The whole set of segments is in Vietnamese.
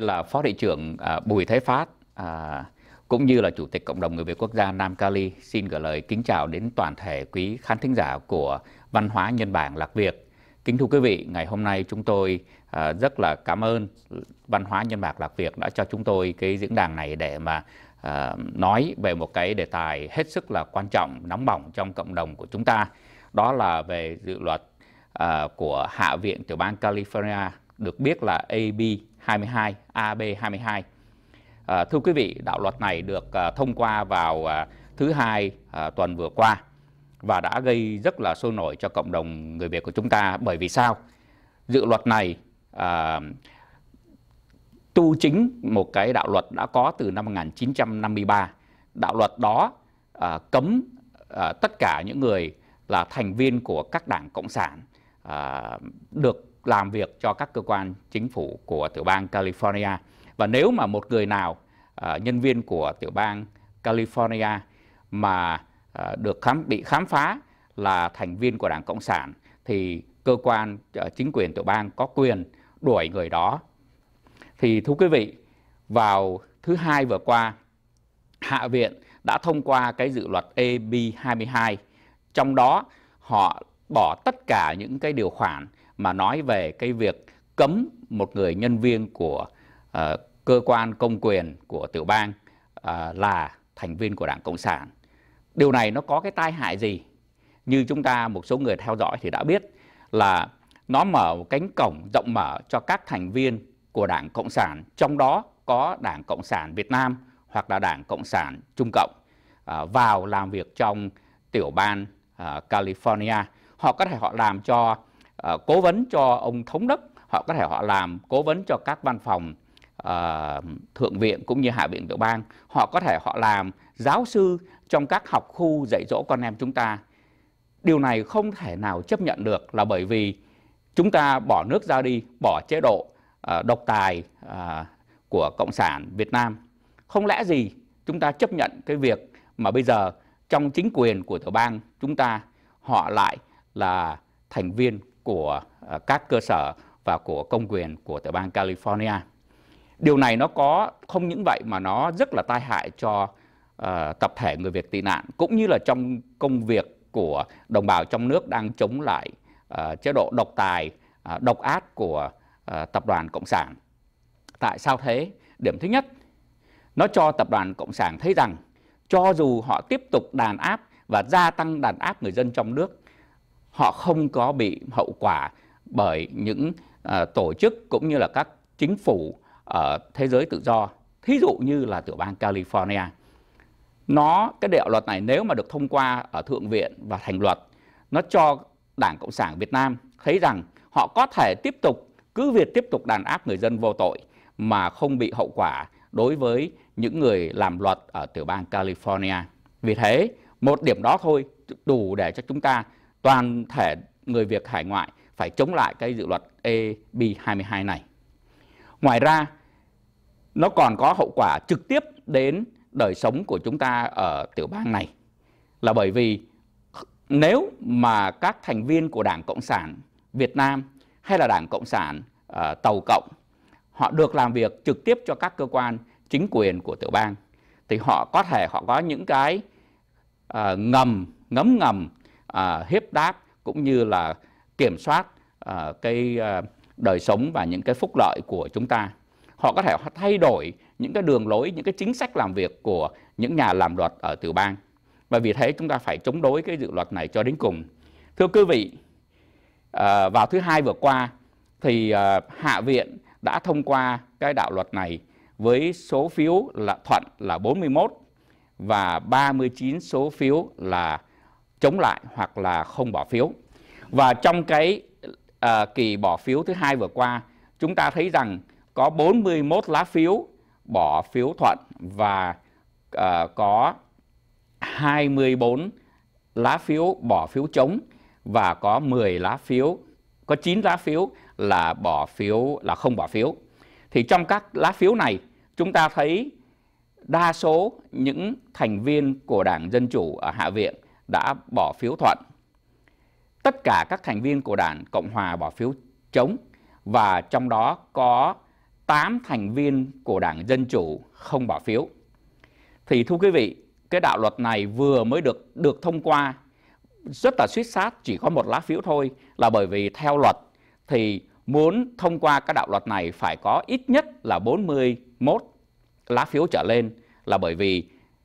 là phó thị trưởng à, Bùi Thái Phát à, cũng như là chủ tịch cộng đồng người Việt quốc gia Nam Cali xin gửi lời kính chào đến toàn thể quý khán thính giả của Văn hóa Nhân bản Lạc Việt. Kính thưa quý vị, ngày hôm nay chúng tôi à, rất là cảm ơn Văn hóa Nhân bản Lạc Việt đã cho chúng tôi cái diễn đàn này để mà nói về một cái đề tài hết sức là quan trọng, nóng bỏng trong cộng đồng của chúng ta. Đó là về dự luật của Hạ viện tiểu bang California được biết là AB 22 AB22. Ờ, thưa quý vị, đạo luật này được ờ, thông qua vào ờ, thứ hai tuần vừa qua và đã gây rất là sôi nổi cho cộng đồng người Việt của chúng ta bởi vì sao? Dự luật này à, tu chính một cái đạo luật đã có từ năm 1953. Đạo luật đó à, cấm à, tất cả những người là thành viên của các đảng cộng sản à, được làm việc cho các cơ quan chính phủ của tiểu bang California. Và nếu mà một người nào uh, nhân viên của tiểu bang California mà uh, được khám bị khám phá là thành viên của Đảng Cộng sản thì cơ quan uh, chính quyền tiểu bang có quyền đuổi người đó. Thì thưa quý vị, vào thứ hai vừa qua, Hạ viện đã thông qua cái dự luật AB 22. Trong đó họ bỏ tất cả những cái điều khoản mà nói về cái việc cấm một người nhân viên của uh, cơ quan công quyền của tiểu bang uh, là thành viên của Đảng Cộng sản. Điều này nó có cái tai hại gì? Như chúng ta một số người theo dõi thì đã biết là nó mở một cánh cổng rộng mở cho các thành viên của Đảng Cộng sản, trong đó có Đảng Cộng sản Việt Nam hoặc là Đảng Cộng sản Trung Cộng uh, vào làm việc trong tiểu bang uh, California. Họ có thể họ làm cho Ờ, cố vấn cho ông thống đốc họ có thể họ làm cố vấn cho các văn phòng uh, thượng viện cũng như hạ viện tiểu bang họ có thể họ làm giáo sư trong các học khu dạy dỗ con em chúng ta điều này không thể nào chấp nhận được là bởi vì chúng ta bỏ nước ra đi bỏ chế độ uh, độc tài uh, của cộng sản việt nam không lẽ gì chúng ta chấp nhận cái việc mà bây giờ trong chính quyền của tiểu bang chúng ta họ lại là thành viên của ờ, các cơ sở và của công quyền của tiểu bang California. Điều này nó có không những vậy mà nó rất là tai hại cho uh, tập thể người Việt tị nạn cũng như là trong công việc của đồng bào trong nước đang chống lại uh, chế độ độc tài, uh, độc ác của uh, tập đoàn Cộng sản. Tại sao thế? Điểm thứ nhất, nó cho tập đoàn Cộng sản thấy rằng cho dù họ tiếp tục đàn áp và gia tăng đàn áp người dân trong nước họ không có bị hậu quả bởi những uh, tổ chức cũng như là các chính phủ ở thế giới tự do thí dụ như là tiểu bang California nó cái đạo luật này nếu mà được thông qua ở thượng viện và thành luật nó cho Đảng Cộng sản Việt Nam thấy rằng họ có thể tiếp tục cứ việc tiếp tục đàn áp người dân vô tội mà không bị hậu quả đối với những người làm luật ở tiểu bang California. Vì thế, một điểm đó thôi đủ để cho chúng ta toàn thể người Việt hải ngoại phải chống lại cái dự luật EB22 này. Ngoài ra, nó còn có hậu quả trực tiếp đến đời sống của chúng ta ở tiểu bang này là bởi vì nếu mà các thành viên của Đảng Cộng sản Việt Nam hay là Đảng Cộng sản uh, Tàu Cộng họ được làm việc trực tiếp cho các cơ quan chính quyền của tiểu bang thì họ có thể họ có những cái uh, ngầm ngấm ngầm à, hiếp đáp cũng như là kiểm soát à, cái à, đời sống và những cái phúc lợi của chúng ta họ có thể thay đổi những cái đường lối những cái chính sách làm việc của những nhà làm luật ở tiểu bang và vì thế chúng ta phải chống đối cái dự luật này cho đến cùng thưa quý vị à, vào thứ hai vừa qua thì à, hạ viện đã thông qua cái đạo luật này với số phiếu là thuận là 41 và 39 số phiếu là chống lại hoặc là không bỏ phiếu. Và trong cái à, kỳ bỏ phiếu thứ hai vừa qua, chúng ta thấy rằng có 41 lá phiếu bỏ phiếu thuận và à, có 24 lá phiếu bỏ phiếu chống và có 10 lá phiếu, có 9 lá phiếu là bỏ phiếu là không bỏ phiếu. Thì trong các lá phiếu này, chúng ta thấy đa số những thành viên của Đảng Dân chủ ở Hạ viện đã bỏ phiếu thuận. Tất cả các thành viên của Đảng Cộng hòa bỏ phiếu chống và trong đó có 8 thành viên của Đảng Dân Chủ không bỏ phiếu. Thì thưa quý vị, cái đạo luật này vừa mới được được thông qua rất là suýt sát chỉ có một lá phiếu thôi là bởi vì theo luật thì muốn thông qua các đạo luật này phải có ít nhất là 41 lá phiếu trở lên là bởi vì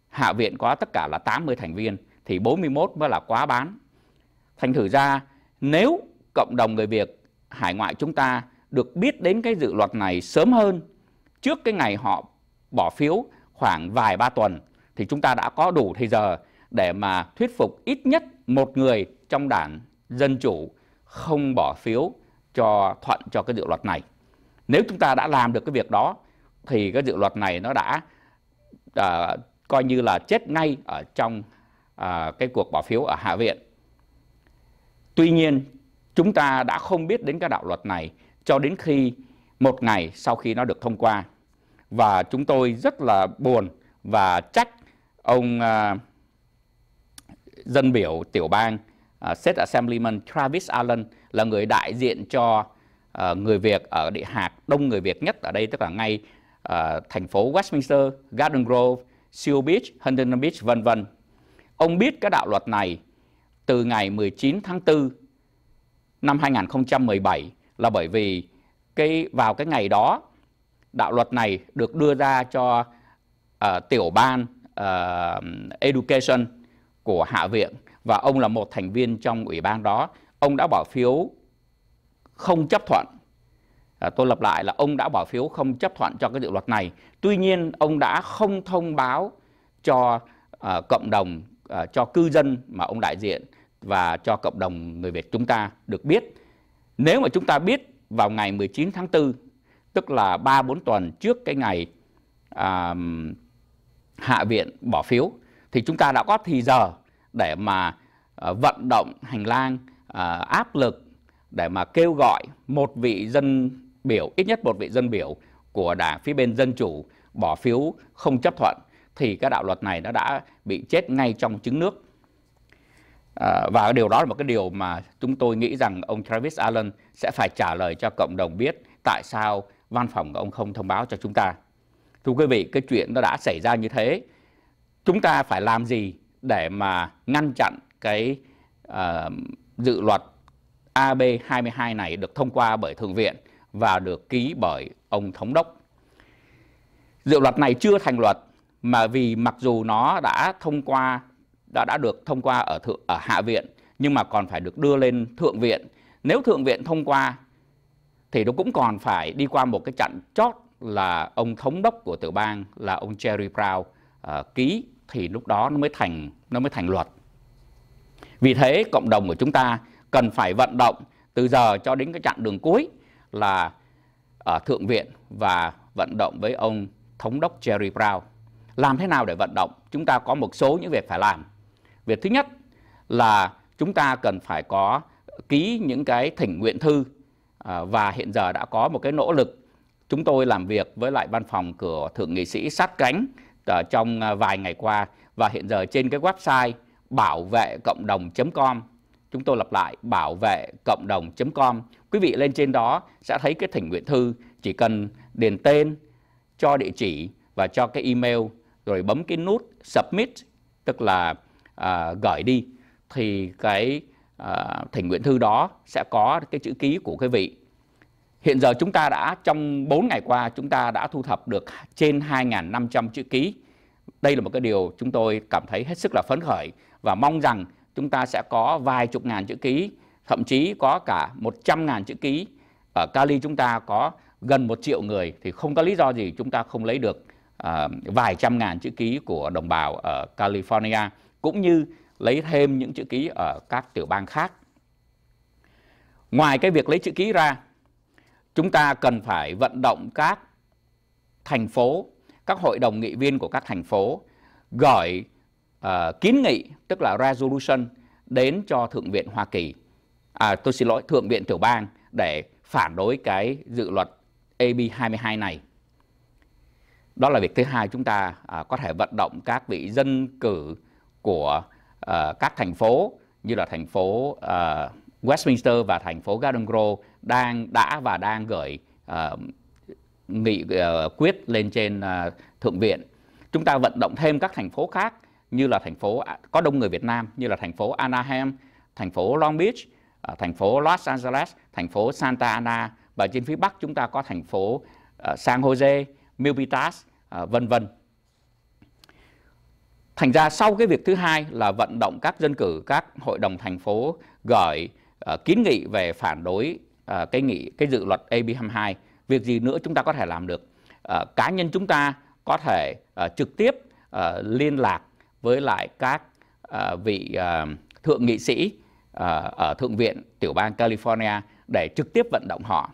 Hạ viện có tất cả là 80 thành viên thì 41 mới là quá bán. Thành thử ra nếu cộng đồng người Việt hải ngoại chúng ta được biết đến cái dự luật này sớm hơn trước cái ngày họ bỏ phiếu khoảng vài ba tuần thì chúng ta đã có đủ thời giờ để mà thuyết phục ít nhất một người trong đảng Dân Chủ không bỏ phiếu cho thuận cho cái dự luật này. Nếu chúng ta đã làm được cái việc đó thì cái dự luật này nó đã uh, coi như là chết ngay ở trong à, cái cuộc bỏ phiếu ở Hạ viện. Tuy nhiên, chúng ta đã không biết đến cái đạo luật này cho đến khi một ngày sau khi nó được thông qua. Và chúng tôi rất là buồn và trách ông à, dân biểu tiểu bang à, State Assemblyman Travis Allen là người đại diện cho à, người Việt ở địa hạt đông người Việt nhất ở đây, tức là ngay à, thành phố Westminster, Garden Grove, Seal Beach, Huntington Beach, vân vân Ông biết cái đạo luật này từ ngày 19 tháng 4 năm 2017 là bởi vì cái vào cái ngày đó đạo luật này được đưa ra cho uh, tiểu ban uh, education của hạ viện và ông là một thành viên trong ủy ban đó ông đã bỏ phiếu không chấp thuận à, tôi lặp lại là ông đã bỏ phiếu không chấp thuận cho cái dự luật này tuy nhiên ông đã không thông báo cho uh, cộng đồng À, cho cư dân mà ông đại diện và cho cộng đồng người Việt chúng ta được biết. Nếu mà chúng ta biết vào ngày 19 tháng 4, tức là 3-4 tuần trước cái ngày uh, hạ viện bỏ phiếu, thì chúng ta đã có thì giờ để mà uh, vận động hành lang, uh, áp lực để mà kêu gọi một vị dân biểu, ít nhất một vị dân biểu của đảng phía bên Dân Chủ bỏ phiếu không chấp thuận thì cái đạo luật này nó đã bị chết ngay trong trứng nước. À, và điều đó là một cái điều mà chúng tôi nghĩ rằng ông Travis Allen sẽ phải trả lời cho cộng đồng biết tại sao văn phòng của ông không thông báo cho chúng ta. Thưa quý vị, cái chuyện nó đã xảy ra như thế, chúng ta phải làm gì để mà ngăn chặn cái uh, dự luật AB 22 này được thông qua bởi Thượng viện và được ký bởi ông Thống đốc. Dự luật này chưa thành luật mà vì mặc dù nó đã thông qua đã đã được thông qua ở thượng ở hạ viện nhưng mà còn phải được đưa lên thượng viện. Nếu thượng viện thông qua thì nó cũng còn phải đi qua một cái chặn chót là ông thống đốc của tiểu bang là ông Jerry Brown uh, ký thì lúc đó nó mới thành nó mới thành luật. Vì thế cộng đồng của chúng ta cần phải vận động từ giờ cho đến cái chặng đường cuối là ở ờ, thượng viện và vận động với ông thống đốc Jerry Brown làm thế nào để vận động chúng ta có một số những việc phải làm việc thứ nhất là chúng ta cần phải có ký những cái thỉnh nguyện thư à, và hiện giờ đã có một cái nỗ lực chúng tôi làm việc với lại văn phòng của thượng nghị sĩ sát cánh à, trong à, vài ngày qua và hiện giờ trên cái website bảo vệ cộng đồng.com chúng tôi lặp lại bảo vệ cộng đồng.com quý vị lên trên đó sẽ thấy cái thỉnh nguyện thư chỉ cần điền tên cho địa chỉ và cho cái email rồi bấm cái nút submit tức là à, gửi đi thì cái à, thỉnh nguyện thư đó sẽ có cái chữ ký của quý vị. Hiện giờ chúng ta đã trong 4 ngày qua chúng ta đã thu thập được trên 2.500 chữ ký. Đây là một cái điều chúng tôi cảm thấy hết sức là phấn khởi và mong rằng chúng ta sẽ có vài chục ngàn chữ ký, thậm chí có cả 100 ngàn chữ ký. Ở Cali chúng ta có gần một triệu người thì không có lý do gì chúng ta không lấy được À, vài trăm ngàn chữ ký của đồng bào ở California cũng như lấy thêm những chữ ký ở các tiểu bang khác. Ngoài cái việc lấy chữ ký ra, chúng ta cần phải vận động các thành phố, các hội đồng nghị viên của các thành phố gửi uh, kiến nghị tức là resolution đến cho thượng viện Hoa Kỳ. À tôi xin lỗi, thượng viện tiểu bang để phản đối cái dự luật AB 22 này đó là việc thứ hai chúng ta à, có thể vận động các vị dân cử của à, các thành phố như là thành phố à, Westminster và thành phố Garden Grove đang đã và đang gửi à, nghị à, quyết lên trên à, thượng viện chúng ta vận động thêm các thành phố khác như là thành phố à, có đông người Việt Nam như là thành phố Anaheim, thành phố Long Beach, à, thành phố Los Angeles, thành phố Santa Ana và trên phía Bắc chúng ta có thành phố à, San Jose, Milpitas à, vân vân. Thành ra sau cái việc thứ hai là vận động các dân cử, các hội đồng thành phố gửi uh, kiến nghị về phản đối uh, cái nghị cái dự luật AB 22. Việc gì nữa chúng ta có thể làm được? Uh, cá nhân chúng ta có thể uh, trực tiếp uh, liên lạc với lại các uh, vị uh, thượng nghị sĩ uh, ở thượng viện tiểu bang California để trực tiếp vận động họ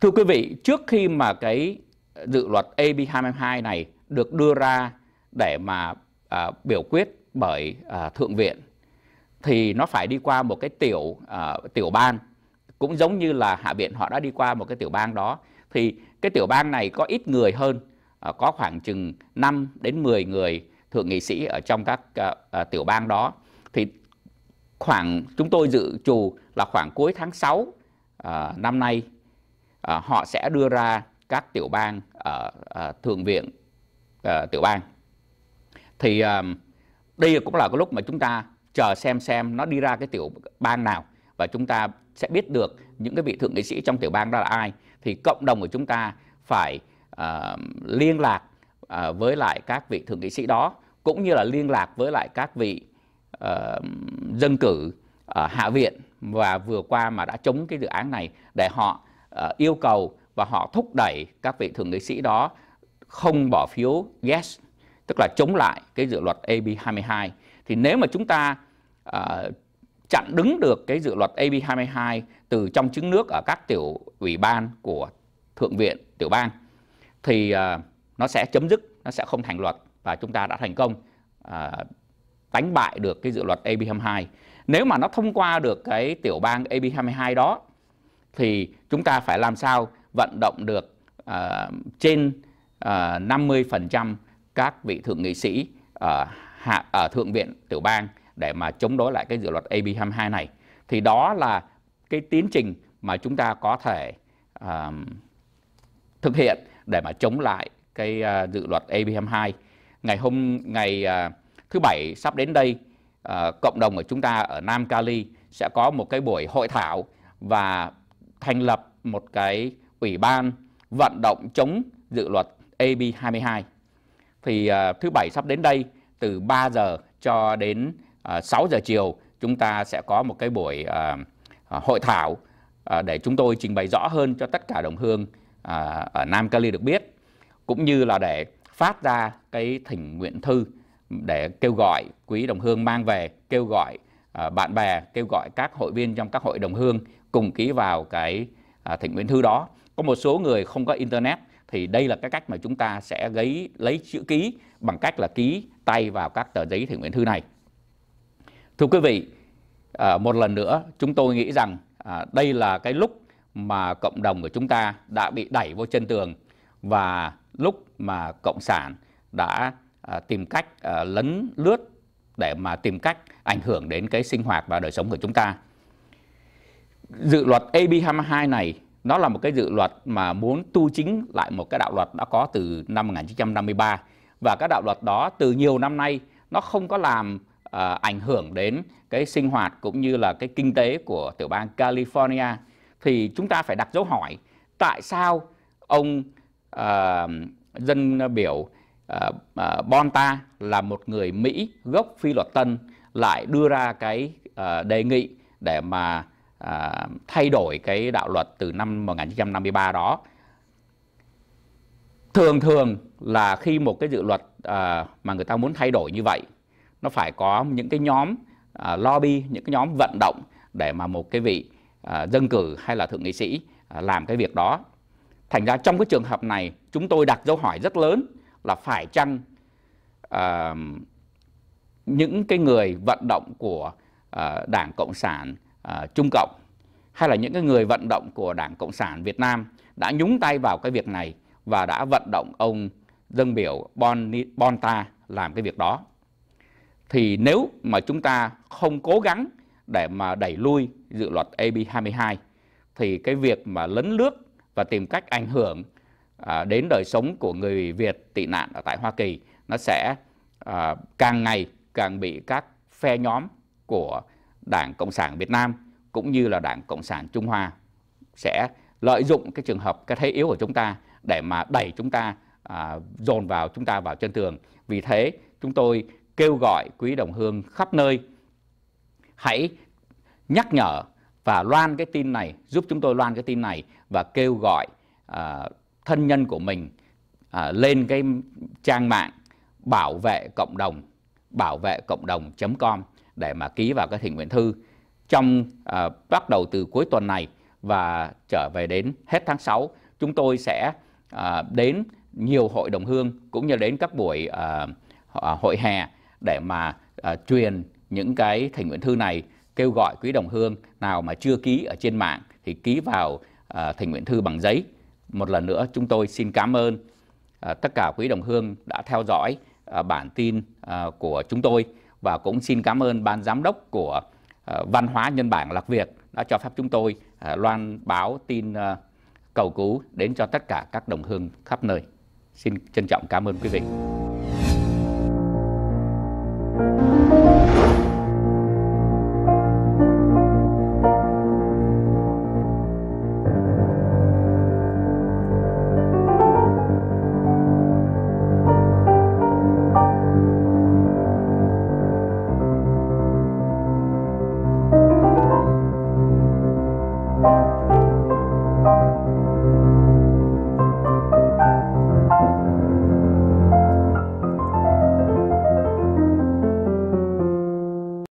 Thưa quý vị, trước khi mà cái dự luật AB22 này được đưa ra để mà à, biểu quyết bởi à, thượng viện thì nó phải đi qua một cái tiểu à, tiểu ban cũng giống như là hạ viện họ đã đi qua một cái tiểu bang đó thì cái tiểu bang này có ít người hơn à, có khoảng chừng 5 đến 10 người thượng nghị sĩ ở trong các à, à, tiểu bang đó thì khoảng chúng tôi dự trù là khoảng cuối tháng 6 à, năm nay à, họ sẽ đưa ra các tiểu bang ở à, thượng viện à, tiểu bang thì à, đây cũng là cái lúc mà chúng ta chờ xem xem nó đi ra cái tiểu bang nào và chúng ta sẽ biết được những cái vị thượng nghị sĩ trong tiểu bang đó là ai thì cộng đồng của chúng ta phải à, liên lạc à, với lại các vị thượng nghị sĩ đó cũng như là liên lạc với lại các vị uh, dân cử ở Hạ viện và vừa qua mà đã chống cái dự án này để họ Ờ, yêu cầu và họ thúc đẩy các vị thượng nghị sĩ đó không bỏ phiếu yes, tức là chống lại cái dự luật AB 22. Thì nếu mà chúng ta uh, chặn đứng được cái dự luật AB 22 từ trong trứng nước ở các tiểu ủy ban của thượng viện tiểu bang thì uh, nó sẽ chấm dứt, nó sẽ không thành luật và chúng ta đã thành công uh, đánh bại được cái dự luật AB 22. Nếu mà nó thông qua được cái tiểu bang AB 22 đó thì chúng ta phải làm sao vận động được uh, trên uh, à, 50% các vị thượng nghị sĩ ở hạ ở thượng viện tiểu bang để mà chống đối lại cái dự luật AB 22 này thì đó là cái tiến trình mà chúng ta có thể uh, thực hiện để mà chống lại cái uh, dự luật AB 22 ngày hôm ngày uh, thứ bảy sắp đến đây uh, cộng đồng của chúng ta ở Nam Cali sẽ có một cái buổi hội thảo và thành lập một cái ủy ban vận động chống dự luật AB 22. Thì à, thứ bảy sắp đến đây từ 3 giờ cho đến à, uh, 6 giờ chiều chúng ta sẽ có một cái buổi à, hội thảo để chúng tôi trình bày rõ hơn cho tất cả đồng hương ở Nam Cali được biết cũng như là để phát ra cái thỉnh nguyện thư để kêu gọi quý đồng hương mang về, kêu gọi bạn bè, kêu gọi các hội viên trong các hội đồng hương cùng ký vào cái à, thỉnh nguyện thư đó có một số người không có internet thì đây là cái cách mà chúng ta sẽ lấy lấy chữ ký bằng cách là ký tay vào các tờ giấy thỉnh nguyện thư này thưa quý vị à, một lần nữa chúng tôi nghĩ rằng à, đây là cái lúc mà cộng đồng của chúng ta đã bị đẩy vô chân tường và lúc mà cộng sản đã à, tìm cách à, lấn lướt để mà tìm cách ảnh hưởng đến cái sinh hoạt và đời sống của chúng ta dự luật AB 22 này nó là một cái dự luật mà muốn tu chính lại một cái đạo luật đã có từ năm 1953 và các đạo luật đó từ nhiều năm nay nó không có làm uh, ảnh hưởng đến cái sinh hoạt cũng như là cái kinh tế của tiểu bang California thì chúng ta phải đặt dấu hỏi tại sao ông uh, dân biểu uh, uh, Bonta là một người Mỹ gốc Phi Luật Tân lại đưa ra cái uh, đề nghị để mà à, thay đổi cái đạo luật từ năm 1953 đó thường thường là khi một cái dự luật à, mà người ta muốn thay đổi như vậy nó phải có những cái nhóm à, lobby những cái nhóm vận động để mà một cái vị à, dân cử hay là thượng nghị sĩ à, làm cái việc đó thành ra trong cái trường hợp này chúng tôi đặt dấu hỏi rất lớn là phải chăng à, những cái người vận động của à, đảng cộng sản À, Trung Cộng hay là những cái người vận động của Đảng Cộng sản Việt Nam đã nhúng tay vào cái việc này và đã vận động ông dân biểu Bon Bonta làm cái việc đó. Thì nếu mà chúng ta không cố gắng để mà đẩy lui dự luật AB22 thì cái việc mà lấn lướt và tìm cách ảnh hưởng à, đến đời sống của người Việt tị nạn ở tại Hoa Kỳ nó sẽ à, càng ngày càng bị các phe nhóm của Đảng Cộng sản Việt Nam cũng như là Đảng Cộng sản Trung Hoa sẽ lợi dụng cái trường hợp cái thế yếu của chúng ta để mà đẩy chúng ta à, dồn vào chúng ta vào chân tường. Vì thế chúng tôi kêu gọi quý đồng hương khắp nơi hãy nhắc nhở và loan cái tin này giúp chúng tôi loan cái tin này và kêu gọi à, thân nhân của mình à, lên cái trang mạng bảo vệ cộng đồng bảo vệ cộng đồng.com để mà ký vào cái thỉnh nguyện thư trong à, bắt đầu từ cuối tuần này và trở về đến hết tháng 6 chúng tôi sẽ à, đến nhiều hội đồng hương cũng như đến các buổi à, à, hội hè để mà à, truyền những cái thỉnh nguyện thư này kêu gọi quý đồng hương nào mà chưa ký ở trên mạng thì ký vào à, thỉnh nguyện thư bằng giấy một lần nữa chúng tôi xin cảm ơn à, tất cả quý đồng hương đã theo dõi à, bản tin à, của chúng tôi và cũng xin cảm ơn ban giám đốc của ờ, văn hóa nhân bản Lạc Việt đã cho phép chúng tôi ờ, loan báo tin ờ, cầu cứu đến cho tất cả các đồng hương khắp nơi. Xin trân trọng cảm ơn quý vị.